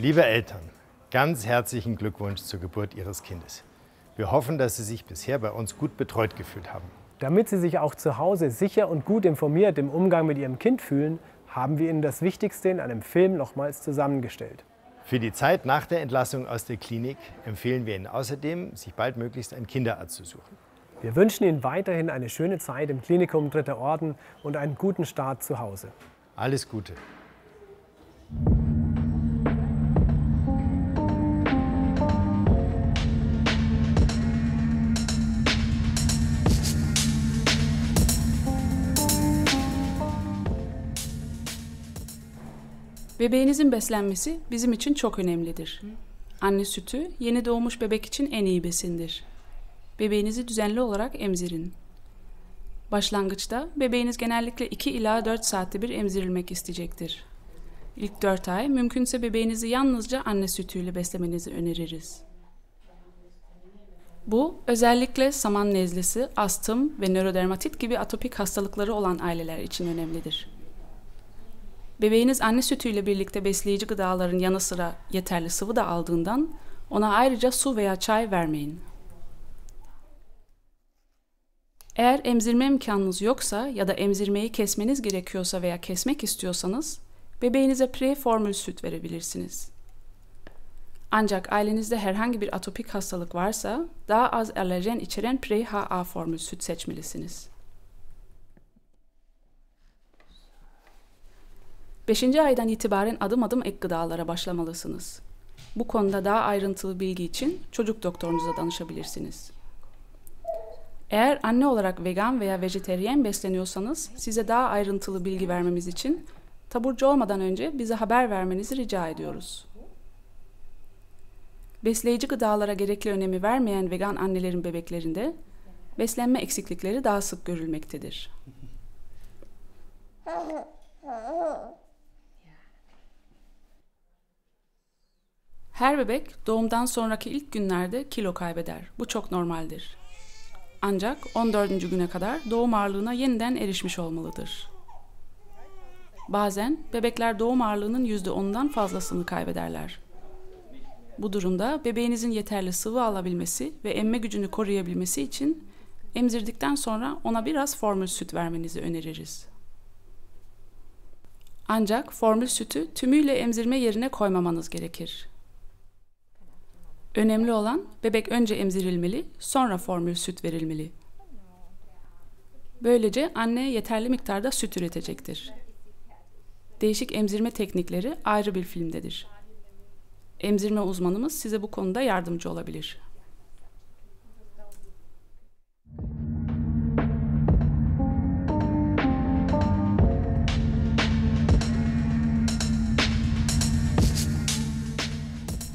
Liebe Eltern, ganz herzlichen Glückwunsch zur Geburt Ihres Kindes. Wir hoffen, dass Sie sich bisher bei uns gut betreut gefühlt haben. Damit Sie sich auch zu Hause sicher und gut informiert im Umgang mit Ihrem Kind fühlen, haben wir Ihnen das Wichtigste in einem Film nochmals zusammengestellt. Für die Zeit nach der Entlassung aus der Klinik empfehlen wir Ihnen außerdem, sich baldmöglichst einen Kinderarzt zu suchen. Wir wünschen Ihnen weiterhin eine schöne Zeit im Klinikum Dritter Orden und einen guten Start zu Hause. Alles Gute. Bebeğinizin beslenmesi bizim için çok önemlidir. Anne sütü yeni doğmuş bebek için en iyi besindir. Bebeğinizi düzenli olarak emzirin. Başlangıçta bebeğiniz genellikle 2 ila 4 saatte bir emzirilmek isteyecektir. İlk 4 ay mümkünse bebeğinizi yalnızca anne sütüyle beslemenizi öneririz. Bu özellikle saman nezlesi, astım ve nörodermatit gibi atopik hastalıkları olan aileler için önemlidir. Bebeğiniz anne sütüyle birlikte besleyici gıdaların yanı sıra yeterli sıvı da aldığından ona ayrıca su veya çay vermeyin. Eğer emzirme imkanınız yoksa ya da emzirmeyi kesmeniz gerekiyorsa veya kesmek istiyorsanız bebeğinize pre-formül süt verebilirsiniz. Ancak ailenizde herhangi bir atopik hastalık varsa daha az alerjen içeren pre-HA formül süt seçmelisiniz. Beşinci aydan itibaren adım adım ek gıdalara başlamalısınız. Bu konuda daha ayrıntılı bilgi için çocuk doktorunuza danışabilirsiniz. Eğer anne olarak vegan veya vejeteryen besleniyorsanız size daha ayrıntılı bilgi vermemiz için taburcu olmadan önce bize haber vermenizi rica ediyoruz. Besleyici gıdalara gerekli önemi vermeyen vegan annelerin bebeklerinde beslenme eksiklikleri daha sık görülmektedir. Her bebek doğumdan sonraki ilk günlerde kilo kaybeder. Bu çok normaldir. Ancak 14. güne kadar doğum ağırlığına yeniden erişmiş olmalıdır. Bazen bebekler doğum ağırlığının %10'dan fazlasını kaybederler. Bu durumda bebeğinizin yeterli sıvı alabilmesi ve emme gücünü koruyabilmesi için emzirdikten sonra ona biraz formül süt vermenizi öneririz. Ancak formül sütü tümüyle emzirme yerine koymamanız gerekir. Önemli olan bebek önce emzirilmeli, sonra formül süt verilmeli. Böylece anne yeterli miktarda süt üretecektir. Değişik emzirme teknikleri ayrı bir filmdedir. Emzirme uzmanımız size bu konuda yardımcı olabilir.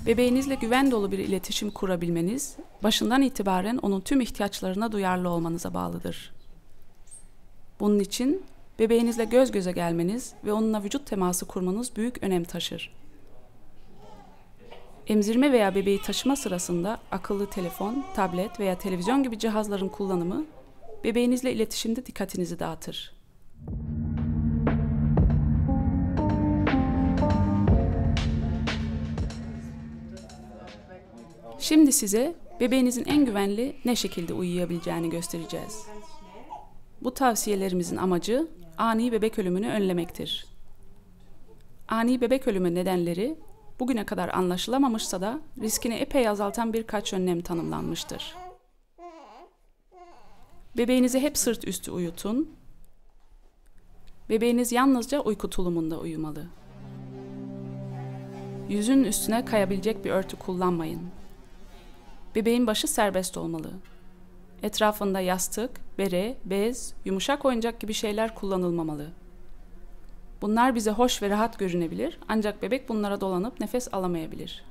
Bebeğinizle güven dolu bir iletişim kurabilmeniz, başından itibaren onun tüm ihtiyaçlarına duyarlı olmanıza bağlıdır. Bunun için bebeğinizle göz göze gelmeniz ve onunla vücut teması kurmanız büyük önem taşır. Emzirme veya bebeği taşıma sırasında akıllı telefon, tablet veya televizyon gibi cihazların kullanımı bebeğinizle iletişimde dikkatinizi dağıtır. Şimdi size bebeğinizin en güvenli ne şekilde uyuyabileceğini göstereceğiz. Bu tavsiyelerimizin amacı ani bebek ölümünü önlemektir. Ani bebek ölümü nedenleri bugüne kadar anlaşılamamışsa da riskini epey azaltan birkaç önlem tanımlanmıştır. Bebeğinizi hep sırt üstü uyutun. Bebeğiniz yalnızca uyku tulumunda uyumalı. Yüzün üstüne kayabilecek bir örtü kullanmayın bebeğin başı serbest olmalı. Etrafında yastık, bere, bez, yumuşak oyuncak gibi şeyler kullanılmamalı. Bunlar bize hoş ve rahat görünebilir ancak bebek bunlara dolanıp nefes alamayabilir.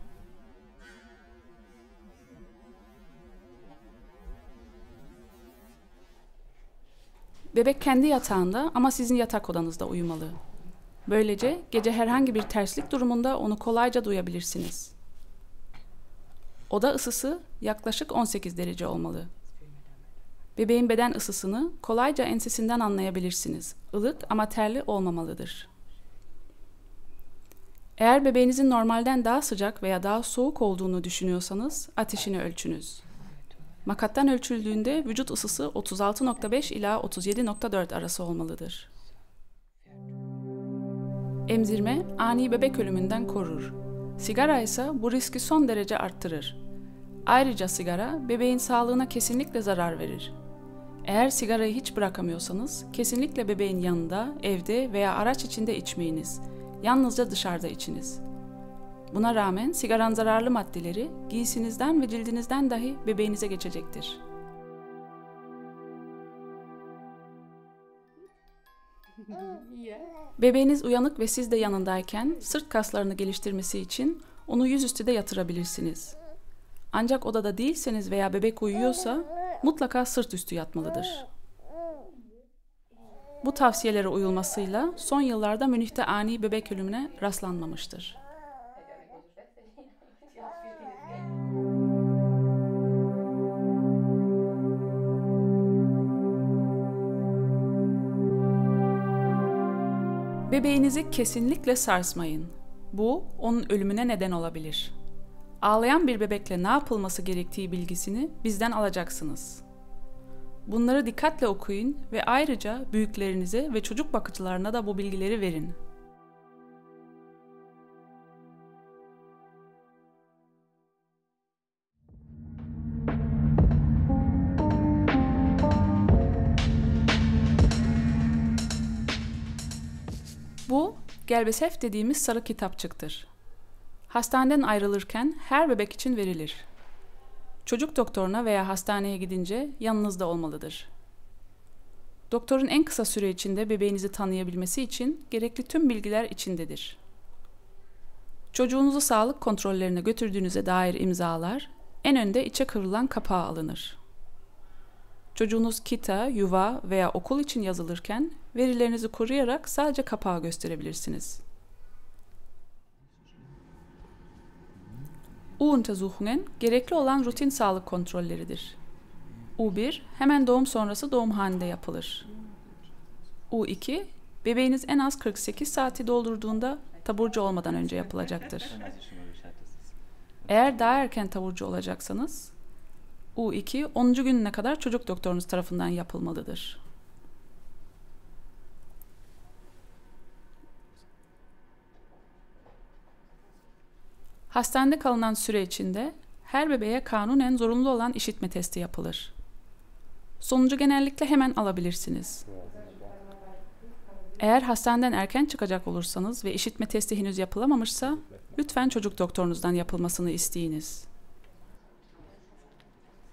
Bebek kendi yatağında ama sizin yatak odanızda uyumalı. Böylece gece herhangi bir terslik durumunda onu kolayca duyabilirsiniz. Oda ısısı yaklaşık 18 derece olmalı. Bebeğin beden ısısını kolayca ensesinden anlayabilirsiniz. Ilık ama terli olmamalıdır. Eğer bebeğinizin normalden daha sıcak veya daha soğuk olduğunu düşünüyorsanız ateşini ölçünüz. Makattan ölçüldüğünde vücut ısısı 36.5 ila 37.4 arası olmalıdır. Emzirme ani bebek ölümünden korur. Sigara ise bu riski son derece arttırır. Ayrıca sigara bebeğin sağlığına kesinlikle zarar verir. Eğer sigarayı hiç bırakamıyorsanız kesinlikle bebeğin yanında, evde veya araç içinde içmeyiniz. Yalnızca dışarıda içiniz. Buna rağmen sigaran zararlı maddeleri giysinizden ve cildinizden dahi bebeğinize geçecektir. Bebeğiniz uyanık ve siz de yanındayken sırt kaslarını geliştirmesi için onu yüzüstü de yatırabilirsiniz. Ancak odada değilseniz veya bebek uyuyorsa mutlaka sırt üstü yatmalıdır. Bu tavsiyelere uyulmasıyla son yıllarda Münih'te ani bebek ölümüne rastlanmamıştır. Bebeğinizi kesinlikle sarsmayın. Bu onun ölümüne neden olabilir ağlayan bir bebekle ne yapılması gerektiği bilgisini bizden alacaksınız. Bunları dikkatle okuyun ve ayrıca büyüklerinize ve çocuk bakıcılarına da bu bilgileri verin. Bu, Gelbesef dediğimiz sarı kitapçıktır hastaneden ayrılırken her bebek için verilir. Çocuk doktoruna veya hastaneye gidince yanınızda olmalıdır. Doktorun en kısa süre içinde bebeğinizi tanıyabilmesi için gerekli tüm bilgiler içindedir. Çocuğunuzu sağlık kontrollerine götürdüğünüze dair imzalar en önde içe kırılan kapağa alınır. Çocuğunuz kita, yuva veya okul için yazılırken verilerinizi koruyarak sadece kapağı gösterebilirsiniz.'' U-Untersuchungen gerekli olan rutin sağlık kontrolleridir. U1 hemen doğum sonrası doğum doğumhanede yapılır. U2 bebeğiniz en az 48 saati doldurduğunda taburcu olmadan önce yapılacaktır. Eğer daha erken taburcu olacaksanız U2 10. gününe kadar çocuk doktorunuz tarafından yapılmalıdır. Hastanede kalınan süre içinde her bebeğe kanunen zorunlu olan işitme testi yapılır. Sonucu genellikle hemen alabilirsiniz. Eğer hastaneden erken çıkacak olursanız ve işitme testi henüz yapılamamışsa lütfen çocuk doktorunuzdan yapılmasını isteyiniz.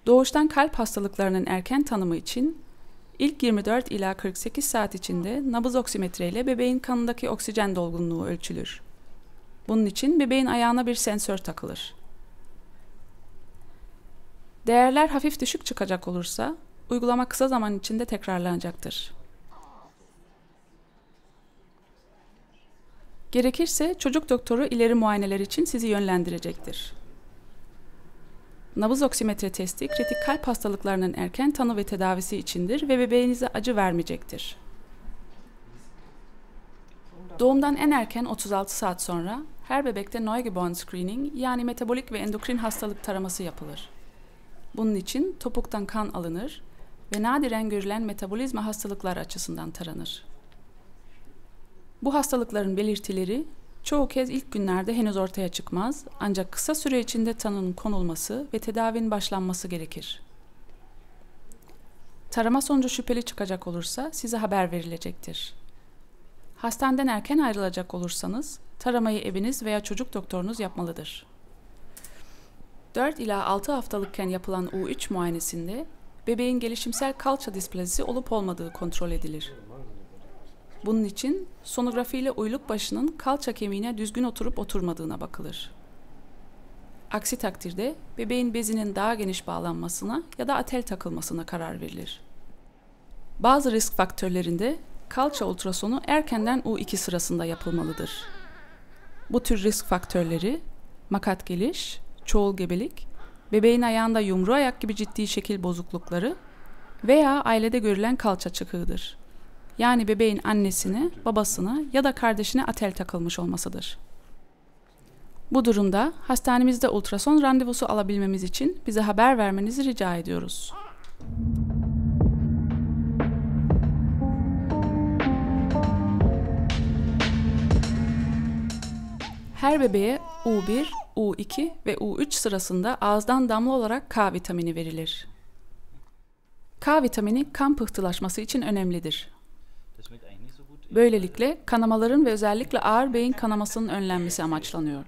Doğuştan kalp hastalıklarının erken tanımı için ilk 24 ila 48 saat içinde nabız oksimetre ile bebeğin kanındaki oksijen dolgunluğu ölçülür. Bunun için bebeğin ayağına bir sensör takılır. Değerler hafif düşük çıkacak olursa uygulama kısa zaman içinde tekrarlanacaktır. Gerekirse çocuk doktoru ileri muayeneler için sizi yönlendirecektir. Nabız oksimetre testi kritik kalp hastalıklarının erken tanı ve tedavisi içindir ve bebeğinize acı vermeyecektir. Doğumdan en erken 36 saat sonra her bebekte Neugeborn Screening yani metabolik ve endokrin hastalık taraması yapılır. Bunun için topuktan kan alınır ve nadiren görülen metabolizma hastalıklar açısından taranır. Bu hastalıkların belirtileri çoğu kez ilk günlerde henüz ortaya çıkmaz ancak kısa süre içinde tanının konulması ve tedavinin başlanması gerekir. Tarama sonucu şüpheli çıkacak olursa size haber verilecektir. Hastaneden erken ayrılacak olursanız taramayı eviniz veya çocuk doktorunuz yapmalıdır. 4 ila 6 haftalıkken yapılan U3 muayenesinde bebeğin gelişimsel kalça displazisi olup olmadığı kontrol edilir. Bunun için sonografiyle uyluk başının kalça kemiğine düzgün oturup oturmadığına bakılır. Aksi takdirde bebeğin bezinin daha geniş bağlanmasına ya da atel takılmasına karar verilir. Bazı risk faktörlerinde kalça ultrasonu erkenden U2 sırasında yapılmalıdır. Bu tür risk faktörleri makat geliş, çoğul gebelik, bebeğin ayağında yumru ayak gibi ciddi şekil bozuklukları veya ailede görülen kalça çıkığıdır. Yani bebeğin annesine, babasına ya da kardeşine atel takılmış olmasıdır. Bu durumda hastanemizde ultrason randevusu alabilmemiz için bize haber vermenizi rica ediyoruz. Her bebeğe U1, U2 ve U3 sırasında ağızdan damla olarak K vitamini verilir. K vitamini kan pıhtılaşması için önemlidir. Böylelikle kanamaların ve özellikle ağır beyin kanamasının önlenmesi amaçlanıyor.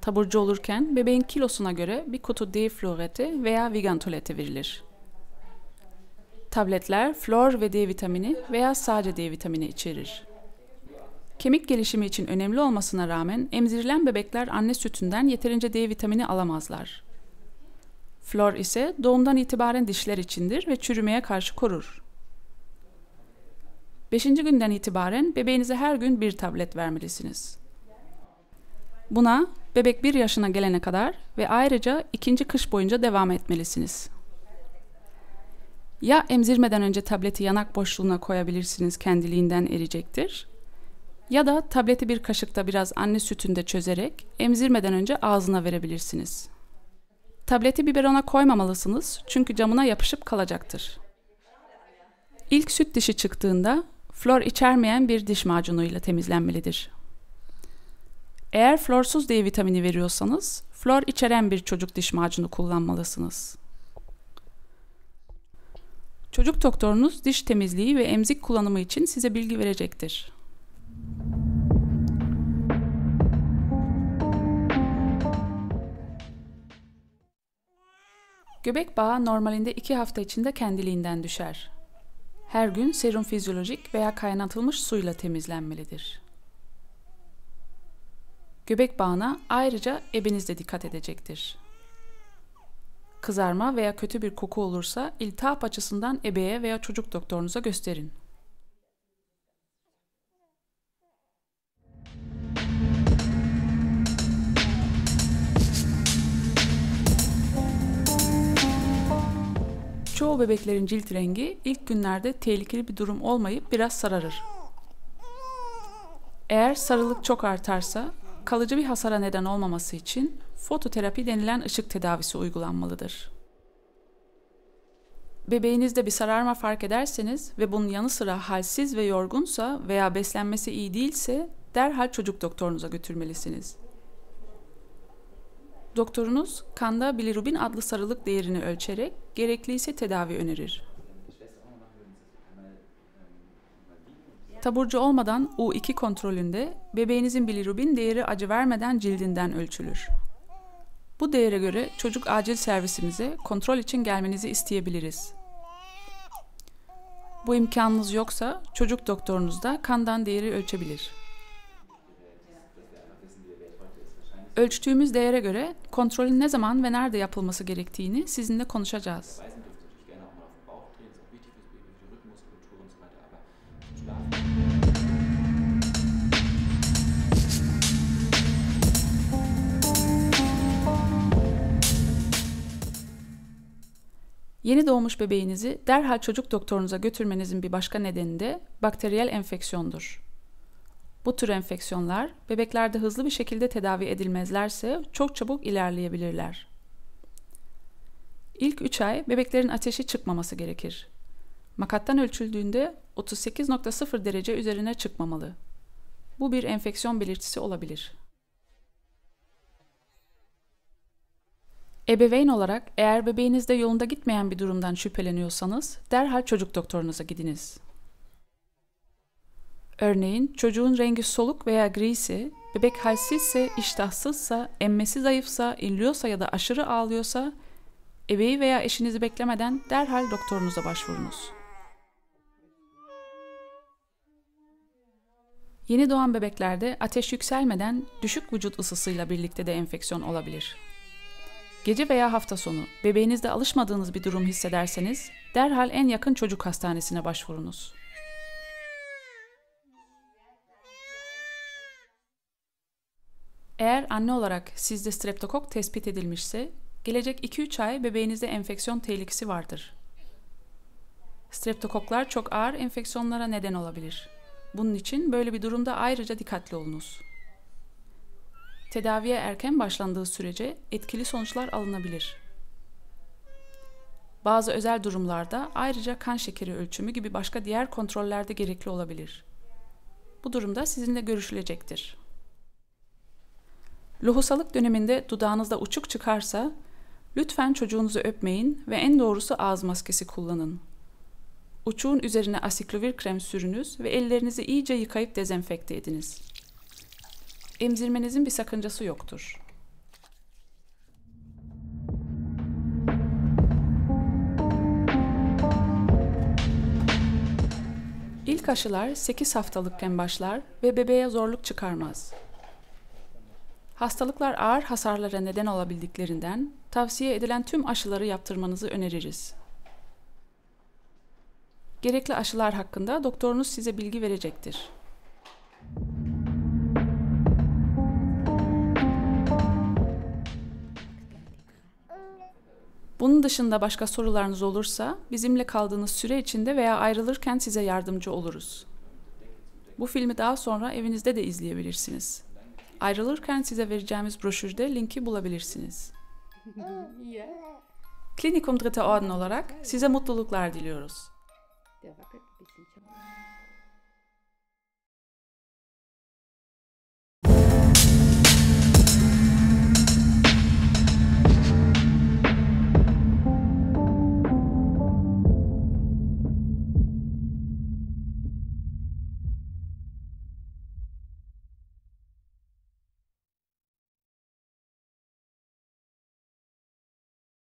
Taburcu olurken bebeğin kilosuna göre bir kutu D-floreti veya vegan vigantoleti verilir. Tabletler flor ve D vitamini veya sadece D vitamini içerir. Kemik gelişimi için önemli olmasına rağmen emzirilen bebekler anne sütünden yeterince D vitamini alamazlar. Flor ise doğumdan itibaren dişler içindir ve çürümeye karşı korur. 5. günden itibaren bebeğinize her gün bir tablet vermelisiniz. Buna bebek 1 yaşına gelene kadar ve ayrıca ikinci kış boyunca devam etmelisiniz. Ya emzirmeden önce tableti yanak boşluğuna koyabilirsiniz kendiliğinden eriyecektir ya da tableti bir kaşıkta biraz anne sütünde çözerek emzirmeden önce ağzına verebilirsiniz. Tableti biberona koymamalısınız çünkü camına yapışıp kalacaktır. İlk süt dişi çıktığında flor içermeyen bir diş macunuyla temizlenmelidir. Eğer florsuz D vitamini veriyorsanız, flor içeren bir çocuk diş macunu kullanmalısınız. Çocuk doktorunuz diş temizliği ve emzik kullanımı için size bilgi verecektir. Göbek bağı normalinde 2 hafta içinde kendiliğinden düşer. Her gün serum fizyolojik veya kaynatılmış suyla temizlenmelidir. Göbek bağına ayrıca ebeniz de dikkat edecektir. Kızarma veya kötü bir koku olursa iltihap açısından ebeye veya çocuk doktorunuza gösterin. Çoğu bebeklerin cilt rengi ilk günlerde tehlikeli bir durum olmayıp biraz sararır. Eğer sarılık çok artarsa kalıcı bir hasara neden olmaması için fototerapi denilen ışık tedavisi uygulanmalıdır. Bebeğinizde bir sararma fark ederseniz ve bunun yanı sıra halsiz ve yorgunsa veya beslenmesi iyi değilse derhal çocuk doktorunuza götürmelisiniz. Doktorunuz kanda bilirubin adlı sarılık değerini ölçerek gerekliyse tedavi önerir. Taburcu olmadan U2 kontrolünde bebeğinizin bilirubin değeri acı vermeden cildinden ölçülür. Bu değere göre çocuk acil servisimize kontrol için gelmenizi isteyebiliriz. Bu imkanınız yoksa çocuk doktorunuz da kandan değeri ölçebilir. Ölçtüğümüz değere göre kontrolün ne zaman ve nerede yapılması gerektiğini sizinle konuşacağız. Yeni doğmuş bebeğinizi derhal çocuk doktorunuza götürmenizin bir başka nedeni de bakteriyel enfeksiyondur. Bu tür enfeksiyonlar bebeklerde hızlı bir şekilde tedavi edilmezlerse çok çabuk ilerleyebilirler. İlk 3 ay bebeklerin ateşi çıkmaması gerekir. Makattan ölçüldüğünde 38.0 derece üzerine çıkmamalı. Bu bir enfeksiyon belirtisi olabilir. Ebeveyn olarak eğer bebeğinizde yolunda gitmeyen bir durumdan şüpheleniyorsanız derhal çocuk doktorunuza gidiniz. Örneğin çocuğun rengi soluk veya grisi, bebek halsizse, iştahsızsa, emmesi zayıfsa, inliyorsa ya da aşırı ağlıyorsa ebeği veya eşinizi beklemeden derhal doktorunuza başvurunuz. Yeni doğan bebeklerde ateş yükselmeden düşük vücut ısısıyla birlikte de enfeksiyon olabilir. Gece veya hafta sonu bebeğinizde alışmadığınız bir durum hissederseniz derhal en yakın çocuk hastanesine başvurunuz. Eğer anne olarak sizde streptokok tespit edilmişse, gelecek 2-3 ay bebeğinizde enfeksiyon tehlikesi vardır. Streptokoklar çok ağır enfeksiyonlara neden olabilir. Bunun için böyle bir durumda ayrıca dikkatli olunuz. Tedaviye erken başlandığı sürece etkili sonuçlar alınabilir. Bazı özel durumlarda ayrıca kan şekeri ölçümü gibi başka diğer kontrollerde gerekli olabilir. Bu durumda sizinle görüşülecektir. Lohusalık döneminde dudağınızda uçuk çıkarsa lütfen çocuğunuzu öpmeyin ve en doğrusu ağız maskesi kullanın. Uçuğun üzerine asiklovir krem sürünüz ve ellerinizi iyice yıkayıp dezenfekte ediniz. Emzirmenizin bir sakıncası yoktur. İlk aşılar 8 haftalıkken başlar ve bebeğe zorluk çıkarmaz. Hastalıklar ağır hasarlara neden olabildiklerinden tavsiye edilen tüm aşıları yaptırmanızı öneririz. Gerekli aşılar hakkında doktorunuz size bilgi verecektir. Bunun dışında başka sorularınız olursa bizimle kaldığınız süre içinde veya ayrılırken size yardımcı oluruz. Bu filmi daha sonra evinizde de izleyebilirsiniz. Ayrılırken size vereceğimiz broşürde linki bulabilirsiniz. Klinikum Dritte Orden olarak size mutluluklar diliyoruz.